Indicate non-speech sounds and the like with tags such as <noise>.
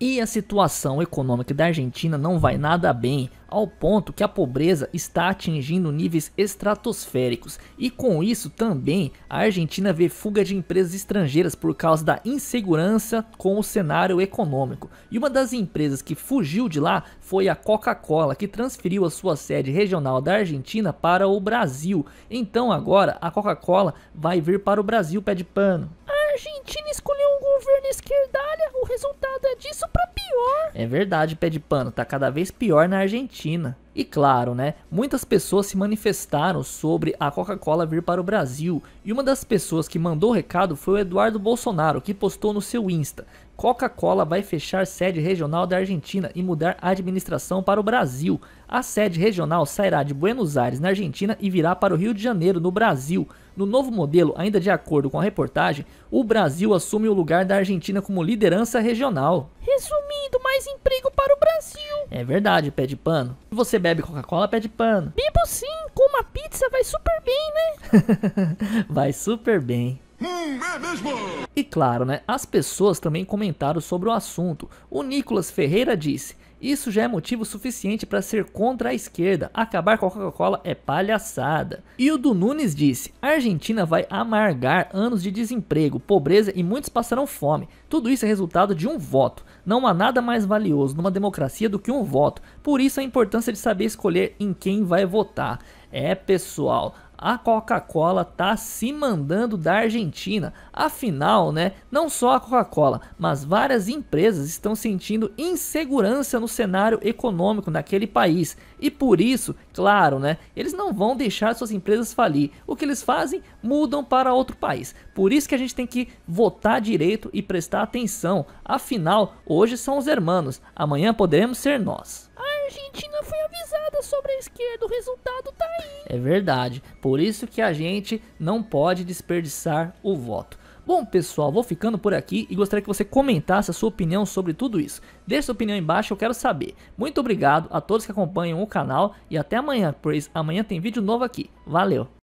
E a situação econômica da Argentina não vai nada bem, ao ponto que a pobreza está atingindo níveis estratosféricos, e com isso também a Argentina vê fuga de empresas estrangeiras por causa da insegurança com o cenário econômico. E uma das empresas que fugiu de lá foi a Coca-Cola, que transferiu a sua sede regional da Argentina para o Brasil. Então agora a Coca-Cola vai vir para o Brasil pé de pano. A Argentina escolher um governo esquerdalha, o resultado é disso pra pior. É verdade, pé de pano, tá cada vez pior na Argentina. E claro, né? Muitas pessoas se manifestaram sobre a Coca-Cola vir para o Brasil. E uma das pessoas que mandou o recado foi o Eduardo Bolsonaro, que postou no seu Insta: Coca-Cola vai fechar sede regional da Argentina e mudar a administração para o Brasil. A sede regional sairá de Buenos Aires, na Argentina, e virá para o Rio de Janeiro, no Brasil. No novo modelo, ainda de acordo com a reportagem, o Brasil assume o lugar da Argentina como liderança regional. Resumindo, mais emprego para o Brasil. É verdade, pé de pano. você bebe Coca-Cola, pé de pano. Bebo sim, com uma pizza vai super bem, né? <laughs> vai super bem. Hum, é mesmo! E claro, né, as pessoas também comentaram sobre o assunto. O Nicolas Ferreira disse: Isso já é motivo suficiente para ser contra a esquerda. Acabar com a Coca-Cola é palhaçada. E o do Nunes disse: A Argentina vai amargar anos de desemprego, pobreza e muitos passarão fome. Tudo isso é resultado de um voto. Não há nada mais valioso numa democracia do que um voto. Por isso a importância de saber escolher em quem vai votar. É, pessoal, a Coca-Cola tá se mandando da Argentina. Afinal, né, não só a Coca-Cola, mas várias empresas estão sentindo insegurança no cenário econômico naquele país. E por isso, claro, né, eles não vão deixar suas empresas falir. O que eles fazem? Mudam para outro país. Por isso que a gente tem que votar direito e prestar atenção. Afinal, hoje são os hermanos, amanhã poderemos ser nós. A Argentina foi sobre a esquerda, o resultado tá aí. É verdade. Por isso que a gente não pode desperdiçar o voto. Bom, pessoal, vou ficando por aqui e gostaria que você comentasse a sua opinião sobre tudo isso. Deixe sua opinião embaixo, eu quero saber. Muito obrigado a todos que acompanham o canal e até amanhã, pois amanhã tem vídeo novo aqui. Valeu!